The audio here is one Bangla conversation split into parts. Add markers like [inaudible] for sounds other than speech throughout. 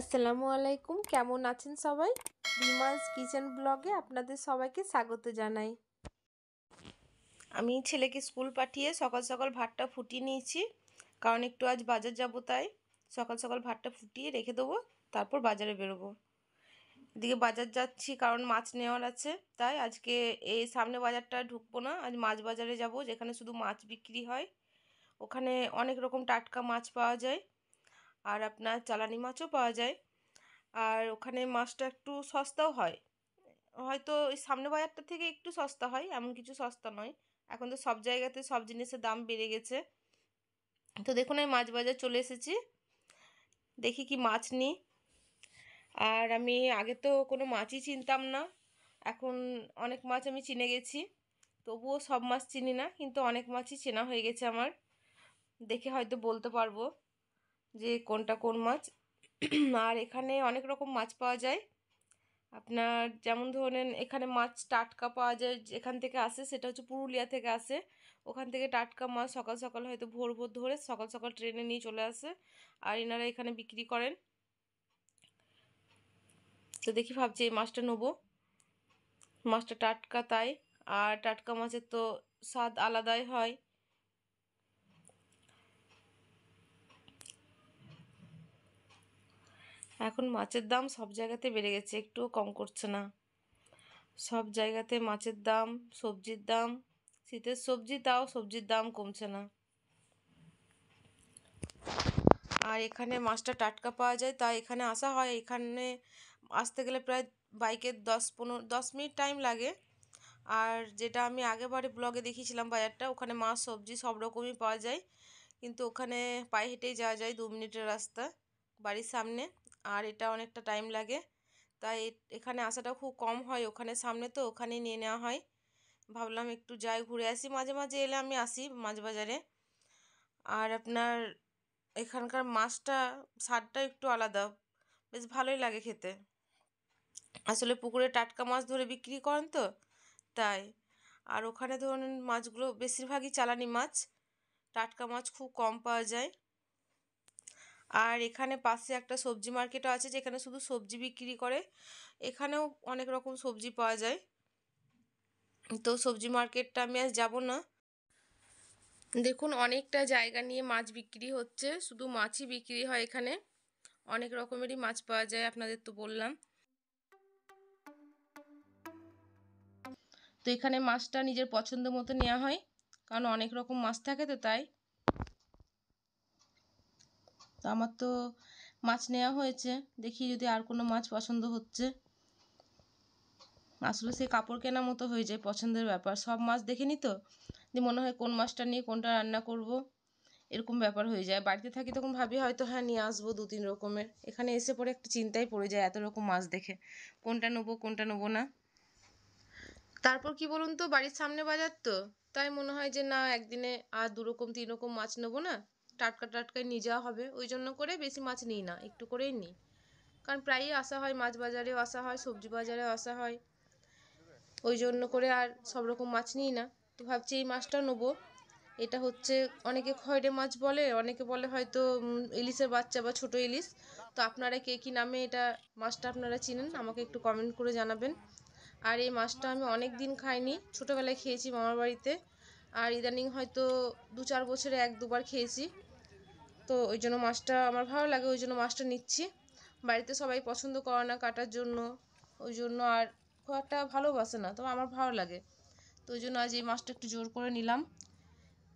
আসসালামু আলাইকুম কেমন আছেন সবাই বিমাস কিচেন ব্লগে আপনাদের সবাইকে স্বাগত জানাই আমি ছেলেকে স্কুল পাঠিয়ে সকাল সকাল ভাতটা ফুটিয়ে নিয়েছি কারণ একটু আজ বাজার যাবো তাই সকাল সকাল ভাতটা ফুটিয়ে রেখে দেবো তারপর বাজারে বেরোবো এদিকে বাজার যাচ্ছি কারণ মাছ নেওয়ার আছে তাই আজকে এই সামনে বাজারটা ঢুকবো না আজ মাছ বাজারে যাব যেখানে শুধু মাছ বিক্রি হয় ওখানে অনেক রকম টাটকা মাছ পাওয়া যায় আর আপনার চালানি মাছও পাওয়া যায় আর ওখানে মাছটা একটু সস্তাও হয় হয়তো ওই সামনে বাজারটা থেকে একটু সস্তা হয় এমন কিছু সস্তা নয় এখন তো সব জায়গাতে সব জিনিসের দাম বেড়ে গেছে তো দেখুন আমি মাছ বাজার চলে এসেছি দেখি কি মাছ নিই আর আমি আগে তো কোনো মাছই চিনতাম না এখন অনেক মাছ আমি চিনে গেছি তবুও সব মাছ চিনি না কিন্তু অনেক মাছই চেনা হয়ে গেছে আমার দেখে হয়তো বলতে পারবো যে কোনটা কোন মাছ [clears throat] আর এখানে অনেক রকম মাছ পাওয়া যায় আপনার যেমন ধরেন এখানে মাছ টাটকা পাওয়া যায় এখান থেকে আসে সেটা হচ্ছে পুরুলিয়া থেকে আসে ওখান থেকে টাটকা মাছ সকাল সকাল হয়তো ভোর ভোর ধরে সকাল সকাল ট্রেনে নিয়ে চলে আসে আর এনারা এখানে বিক্রি করেন তো দেখি ভাবছি এই মাছটা নেবো মাছটা টাটকা তাই আর টাটকা মাছের তো স্বাদ আলাদাই হয় এখন মাছের দাম সব জায়গাতে বেড়ে গেছে একটুও কম করছে না সব জায়গাতে মাছের দাম সবজির দাম শীতের সবজি তাও সবজির দাম কমছে না আর এখানে মাছটা টাটকা পাওয়া যায় তাই এখানে আসা হয় এখানে আসতে গেলে প্রায় বাইকের দশ পনেরো দশ মিনিট টাইম লাগে আর যেটা আমি আগেবারে ব্লগে দেখিয়েছিলাম বাজারটা ওখানে মাছ সবজি সব রকমই পাওয়া যায় কিন্তু ওখানে পায়ে হেঁটেই যাওয়া যায় দু মিনিটের রাস্তা বাড়ির সামনে আর এটা অনেকটা টাইম লাগে তাই এখানে আসাটা খুব কম হয় ওখানে সামনে তো ওখানে নিয়ে নেওয়া হয় ভাবলাম একটু যাই ঘুরে আসি মাঝে মাঝে এলে আমি আসি মাছ বাজারে আর আপনার এখানকার মাছটা স্বাদটা একটু আলাদা বেশ ভালোই লাগে খেতে আসলে পুকুরে টাটকা মাছ ধরে বিক্রি করেন তো তাই আর ওখানে ধরুন মাছগুলো বেশিরভাগই চালানি মাছ টাটকা মাছ খুব কম পাওয়া যায় আর এখানে পাশে একটা সবজি মার্কেটও আছে যেখানে শুধু সবজি বিক্রি করে এখানেও অনেক রকম সবজি পাওয়া যায় তো সবজি মার্কেটটা আমি আজ যাবো না দেখুন অনেকটা জায়গা নিয়ে মাছ বিক্রি হচ্ছে শুধু মাছই বিক্রি হয় এখানে অনেক রকমেরই মাছ পাওয়া যায় আপনাদের তো বললাম তো এখানে মাছটা নিজের পছন্দ মতো নেওয়া হয় কারণ অনেক রকম মাছ থাকে তো তাই তো আমার তো মাছ নেওয়া হয়েছে দেখি যদি আর কোনো মাছ পছন্দ হচ্ছে আসলে সে কাপড় কেনা মতো হয়ে যায় পছন্দের ব্যাপার সব মাছ দেখে নিই তো যে মনে হয় কোন মাছটা নিয়ে কোনটা রান্না করব এরকম ব্যাপার হয়ে যায় বাড়িতে থাকি তখন ভাবি হয়তো হ্যাঁ নিয়ে আসবো দু তিন রকমের এখানে এসে পরে একটা চিন্তায় পড়ে যায় এত রকম মাছ দেখে কোনটা নেবো কোনটা নেবো না তারপর কি বলুন তো বাড়ির সামনে বাজার তো তাই মনে হয় যে না একদিনে আর দু রকম তিন রকম মাছ নেবো না টাটকা টাটকাই নিয়ে যাওয়া হবে ওই জন্য করে বেশি মাছ নিই না একটু করেই নিই কারণ প্রায়ই আসা হয় মাছ বাজারেও আসা হয় সবজি বাজারেও আসা হয় ওই জন্য করে আর সব রকম মাছ নিই না তো ভাবছি এই মাছটা নেবো এটা হচ্ছে অনেকে খয়রে মাছ বলে অনেকে বলে হয়তো ইলিশের বাচ্চা বা ছোট ইলিশ তো আপনারা কে কী নামে এটা মাছটা আপনারা চিনেন আমাকে একটু কমেন্ট করে জানাবেন আর এই মাছটা আমি অনেক দিন খাইনি ছোটোবেলায় খেয়েছি মামার বাড়িতে আর ইদানিং হয়তো দু চার বছরে এক দুবার খেয়েছি তো ওই জন্য মাছটা আমার ভালো লাগে ওই জন্য মাছটা নিচ্ছি বাড়িতে সবাই পছন্দ করে না কাটার জন্য ওই জন্য আর খুব একটা ভালোবাসে না তো আমার ভালো লাগে তো ওই জন্য আজ এই মাছটা একটু জোর করে নিলাম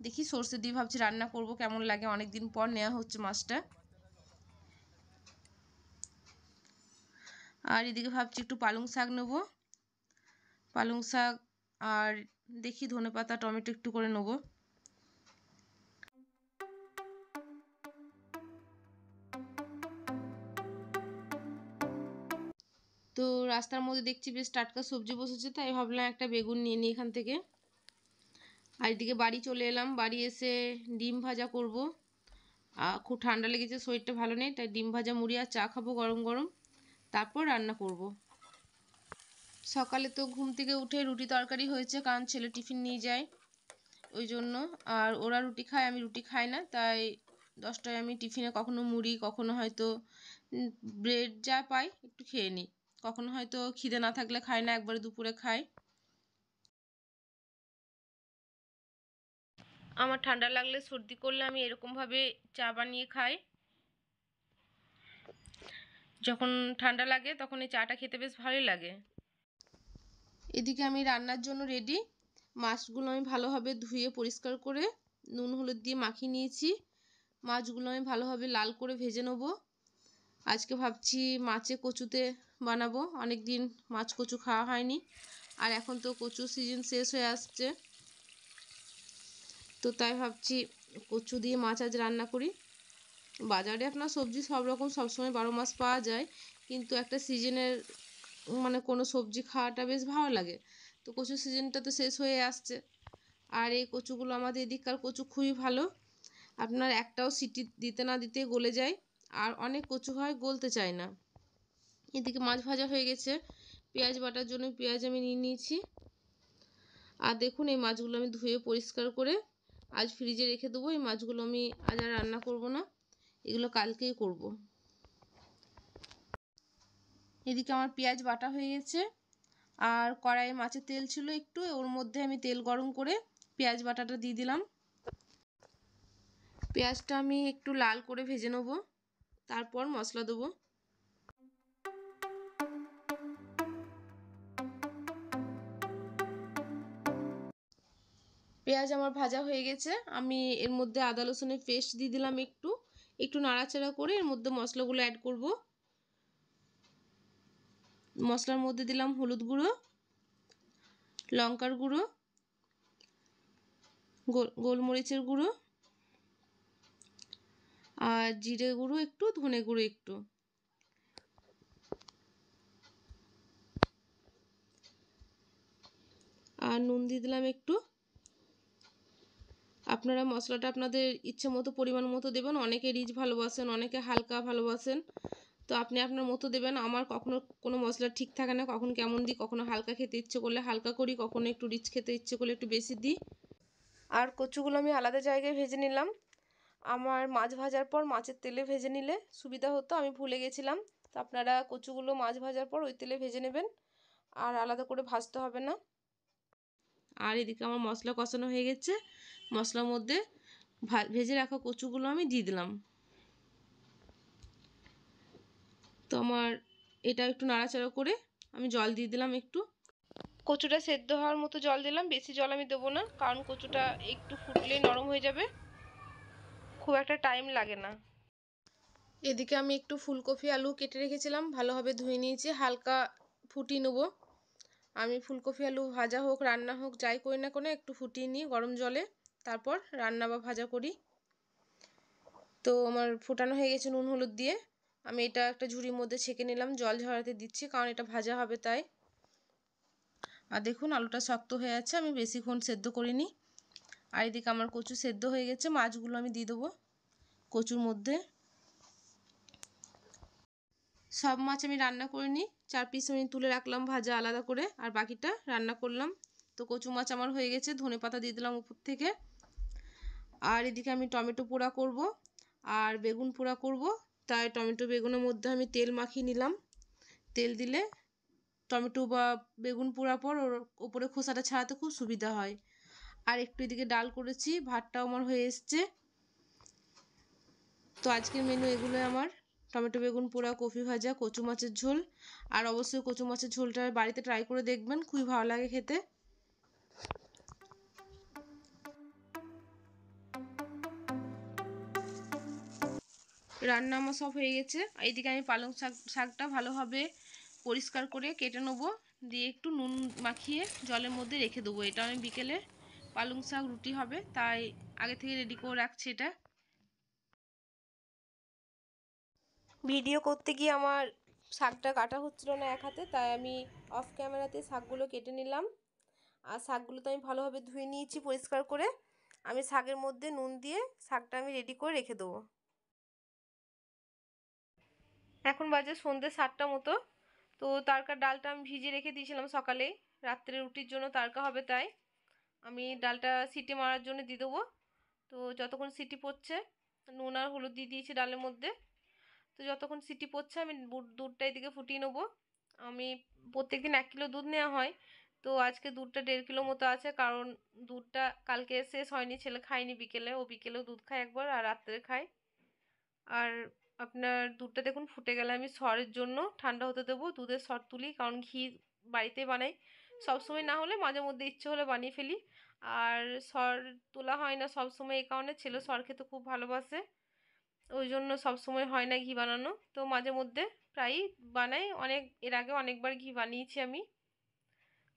দেখি সর্ষে দিয়ে ভাবছি রান্না করব কেমন লাগে অনেক দিন পর নেওয়া হচ্ছে মাছটা আর এদিকে ভাবছি একটু পালং শাক নেবো পালং শাক আর দেখি ধনে পাতা টমেটো একটু করে নেবো তো রাস্তার মধ্যে দেখছি বেশ টাটকা সবজি বসেছে তাই ভাবলাম একটা বেগুন নিয়ে নিই এখান থেকে আর এদিকে বাড়ি চলে এলাম বাড়ি এসে ডিম ভাজা করব খুব ঠান্ডা লেগেছে শরীরটা ভালো নেই তাই ডিম ভাজা মুড়ি আর চা খাবো গরম গরম তারপর রান্না করব। সকালে তো ঘুম থেকে উঠে রুটি তরকারি হয়েছে কারণ ছেলে টিফিন নিয়ে যায় ওই জন্য আর ওরা রুটি খায় আমি রুটি খাই না তাই দশটায় আমি টিফিনে কখনো মুড়ি কখনো হয়তো ব্রেড যা পাই একটু খেয়ে নিই কখনো হয়তো খিদে না থাকলে খায় না একবারে দুপুরে খায় আমার ঠান্ডা লাগলে সর্দি করলে আমি এরকমভাবে চা বানিয়ে খাই যখন ঠান্ডা লাগে তখন এই চাটা খেতে বেশ ভালোই লাগে এদিকে আমি রান্নার জন্য রেডি মাছগুলো আমি ভালোভাবে ধুয়ে পরিষ্কার করে নুন হলুদ দিয়ে মাখিয়ে নিয়েছি মাছগুলো আমি ভালোভাবে লাল করে ভেজে নেব আজকে ভাবছি মাছে কচুতে বানাবো অনেক দিন মাছ কচু খাওয়া হয়নি আর এখন তো কচু সিজন শেষ হয়ে আসছে তো তাই ভাবছি কচু দিয়ে মাছ আজ রান্না করি বাজারে আপনার সবজি সব রকম সবসময় বারো মাস পাওয়া যায় কিন্তু একটা সিজনের মানে কোনো সবজি খাওয়াটা বেশ ভালো লাগে তো কচু সিজনটা তো শেষ হয়ে আসছে আর এই কচুগুলো আমাদের এদিককার কচু খুবই ভালো আপনার একটাও সিটি দিতে না দিতে গলে যায় আর অনেক কচু হয় গলতে চায় না এদিকে মাছ ভাজা হয়ে গেছে পেঁয়াজ বাটার জন্য পেঁয়াজ আমি নিয়ে নিয়েছি আর দেখুন এই মাছগুলো আমি ধুয়ে পরিষ্কার করে আজ ফ্রিজে রেখে দেবো এই মাছগুলো আমি আজ আর রান্না করব না এগুলো কালকেই করব। এদিকে আমার পেঁয়াজ বাটা হয়ে গেছে আর কড়াইয়ে মাছের তেল ছিল একটু ওর মধ্যে আমি তেল গরম করে পেঁয়াজ বাটাটা দিয়ে দিলাম পেঁয়াজটা আমি একটু লাল করে ভেজে নেব তারপর মশলা দেবো পেঁয়াজ আমার ভাজা হয়ে গেছে আমি এর মধ্যে আদা রসুনের পেস্ট দিয়ে দিলাম একটু একটু নাড়াচাড়া করে এর মধ্যে মশলাগুলো অ্যাড করব মশলার মধ্যে দিলাম হলুদ গুঁড়ো লঙ্কার গুঁড়ো গোলমরিচের গুঁড়ো আর জিরে গুঁড়ো একটু ধনে গুঁড়ো একটু আর নুন দিয়ে দিলাম একটু আপনারা মশলাটা আপনাদের ইচ্ছে মতো পরিমাণ মতো দেবেন অনেকে রিচ ভালোবাসেন অনেকে হালকা ভালোবাসেন তো আপনি আপনার মতো দেবেন আমার কখনো কোনো মশলা ঠিক থাকে না কখন কেমন দিই কখনো হালকা খেতে ইচ্ছে করলে হালকা করি কখনো একটু রিচ খেতে ইচ্ছে করলে একটু বেশি দিই আর কচুগুলো আমি আলাদা জায়গায় ভেজে নিলাম আমার মাছ ভাজার পর মাছের তেলে ভেজে নিলে সুবিধা হতো আমি ভুলে গেছিলাম তো আপনারা কচুগুলো মাছ ভাজার পর ওই তেলে ভেজে নেবেন আর আলাদা করে ভাজতে হবে না আর এদিকে আমার মশলা কষানো হয়ে গেছে মশলার মধ্যে ভেজে রাখা কচুগুলো আমি দিয়ে দিলাম তো আমার এটা একটু নাড়াচাড়া করে আমি জল দিয়ে দিলাম একটু কচুটা সেদ্ধ হওয়ার মতো জল দিলাম বেশি জল আমি দেবো না কারণ কচুটা একটু ফুটলেই নরম হয়ে যাবে খুব একটা টাইম লাগে না এদিকে আমি একটু ফুলকপি আলু কেটে রেখেছিলাম ভালোভাবে ধুয়ে নিয়েছি হালকা ফুটিয়ে নেবো আমি ফুলকপি আলু ভাজা হোক রান্না হোক যাই করি না কোনো একটু ফুটিয়ে নিই গরম জলে তারপর রান্না বা ভাজা করি তো আমার ফোটানো হয়ে গেছে নুন হলুদ দিয়ে আমি এটা একটা ঝুড়ির মধ্যে ছেঁকে নিলাম জল ঝরাতে দিচ্ছি কারণ এটা ভাজা হবে তাই আর দেখুন আলুটা শক্ত হয়ে আছে আমি বেশিক্ষণ সেদ্ধ করিনি আর এদিকে আমার কচু সেদ্ধ হয়ে গেছে মাছগুলো আমি দিয়ে দেবো কচুর মধ্যে সব মাছ আমি রান্না করে নিই চার পিস আমি তুলে রাখলাম ভাজা আলাদা করে আর বাকিটা রান্না করলাম তো কচু মাছ আমার হয়ে গেছে ধনে পাতা দিয়ে দিলাম উপর থেকে আর এদিকে আমি টমেটো পোড়া করব আর বেগুন পোড়া করব তাই টমেটো বেগুনের মধ্যে আমি তেল মাখিয়ে নিলাম তেল দিলে টমেটো বা বেগুন পোড়ার পর ওর ওপরে খোসাটা ছাড়াতে খুব সুবিধা হয় আর একটু এদিকে ডাল করেছি ভাতটাও আমার হয়ে এসছে তো আজকের মেনু এগুলো আমার টমেটো বেগুন পোড়া কফি ভাজা কচু মাছের ঝোল আর অবশ্যই কচু মাছের ঝোলটা বাড়িতে ট্রাই করে দেখবেন খুবই ভালো লাগে খেতে রান্না আমার সব হয়ে গেছে এইদিকে আমি পালং শাক শাকটা ভালোভাবে পরিষ্কার করে কেটে নেবো দিয়ে একটু নুন মাখিয়ে জলের মধ্যে রেখে দেবো এটা আমি বিকেলে পালং শাক রুটি হবে তাই আগে থেকে রেডি করে রাখছি এটা ভিডিও করতে গিয়ে আমার শাকটা কাটা হচ্ছিল না এক হাতে তাই আমি অফ ক্যামেরাতে শাকগুলো কেটে নিলাম আর শাকগুলো তো আমি ভালোভাবে ধুয়ে নিয়েছি পরিষ্কার করে আমি শাকের মধ্যে নুন দিয়ে শাকটা আমি রেডি করে রেখে দেবো এখন বাজে সন্ধ্যে সাতটা মতো তো তারকা ডালটা আমি ভিজিয়ে রেখে দিয়েছিলাম সকালে রাত্রে রুটির জন্য তারকা হবে তাই আমি ডালটা সিটি মারার জন্য দিয়ে দেবো তো যতক্ষণ সিটি পড়ছে নুন আর হলুদ দিয়ে দিয়েছি ডালের মধ্যে তো যতক্ষণ সিটি পড়ছে আমি দুধটা এদিকে ফুটিয়ে নেবো আমি প্রত্যেক দিন এক কিলো দুধ নেওয়া হয় তো আজকে দুধটা দেড় কিলো মতো আছে কারণ দুধটা কালকে শেষ হয়নি ছেলে খায়নি বিকেলে ও বিকেলেও দুধ খায় একবার আর রাত্রে খায় আর আপনার দুধটা দেখুন ফুটে গেলে আমি সরের জন্য ঠান্ডা হতে দেবো দুধের সর তুলি কারণ ঘি বাড়িতে বানাই সবসময় না হলে মাঝে মধ্যে ইচ্ছে হলে বানিয়ে ফেলি আর সর তোলা হয় না সবসময় এই কারণে ছেলে সর খেতে খুব ভালোবাসে ওই জন্য সবসময় হয় না ঘি বানানো তো মাঝে মধ্যে প্রায়ই বানাই অনেক এর আগে অনেকবার ঘি বানিয়েছি আমি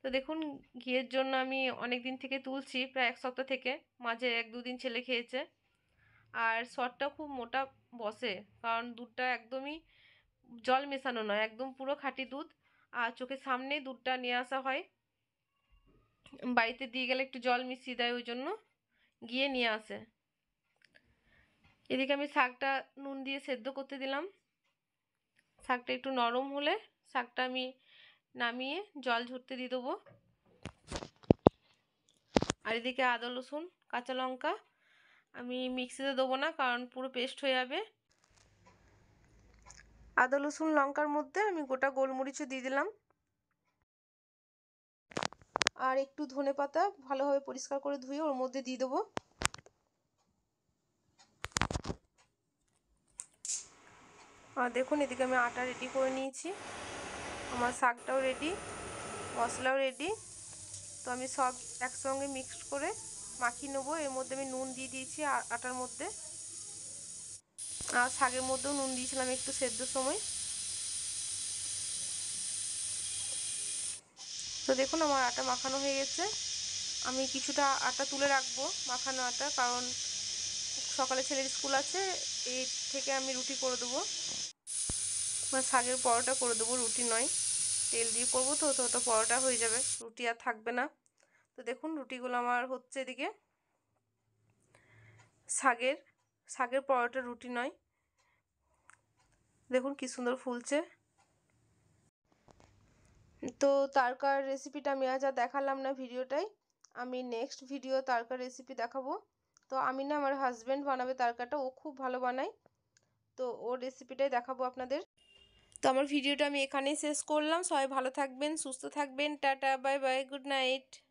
তো দেখুন ঘিয়ের জন্য আমি অনেক দিন থেকে তুলছি প্রায় এক সপ্তাহ থেকে মাঝে এক দুদিন ছেলে খেয়েছে আর সরটা খুব মোটা বসে কারণ দুধটা একদমই জল মেশানো নয় একদম পুরো খাঁটি দুধ আর চোখের সামনে দুধটা নিয়ে আসা হয় বাড়িতে দিয়ে গেলে একটু জল মিশিয়ে দেয় ওই জন্য গিয়ে নিয়ে আসে এদিকে আমি শাকটা নুন দিয়ে সেদ্ধ করতে দিলাম শাকটা একটু নরম হলে শাকটা আমি নামিয়ে জল ঝরতে দিয়ে দেবো আর এদিকে আদা রসুন কাঁচা লঙ্কা আমি মিক্সিতে দেবো না কারণ পুরো পেস্ট হয়ে যাবে আদা রসুন লঙ্কার মধ্যে আমি গোটা গোলমরিচও দিয়ে দিলাম আর একটু ধনে পাতা ভালোভাবে পরিষ্কার করে ধুয়ে ওর মধ্যে দিয়ে দেবো আর দেখুন এদিকে আমি আটা রেডি করে নিয়েছি আমার শাকটাও রেডি মশলাও রেডি তো আমি সব একসঙ্গে মিক্সড করে মাখিয়ে নেবো এর মধ্যে আমি নুন দিয়ে দিয়েছি আটার মধ্যে আর শাকের মধ্যেও নুন দিয়েছিলাম একটু সেদ্ধ সময় তো দেখুন আমার আটা মাখানো হয়ে গেছে আমি কিছুটা আটা তুলে রাখবো মাখানো আটা কারণ সকালে ছেলের স্কুল আছে এই থেকে আমি রুটি করে দেবো বা শাকের পরোটা করে দেবো রুটি নয় তেল দিয়ে করবো তো তো পরোটা হয়ে যাবে রুটি আর থাকবে না তো দেখুন রুটিগুলো আমার হচ্ছে এদিকে শাগের শাগের পরোটা রুটি নয় দেখুন কি সুন্দর ফুলছে তো তারকার রেসিপিটা আমি আজ আর দেখালাম না ভিডিওটাই আমি নেক্সট ভিডিও তারকার রেসিপি দেখাবো তো আমি না আমার হাজব্যান্ড বানাবে তারকাটা ও খুব ভালো বানায় তো ওর রেসিপিটাই দেখাবো আপনাদের তো আমার ভিডিওটা আমি এখানেই শেষ করলাম সবাই ভালো থাকবেন সুস্থ থাকবেন tata bye bye good night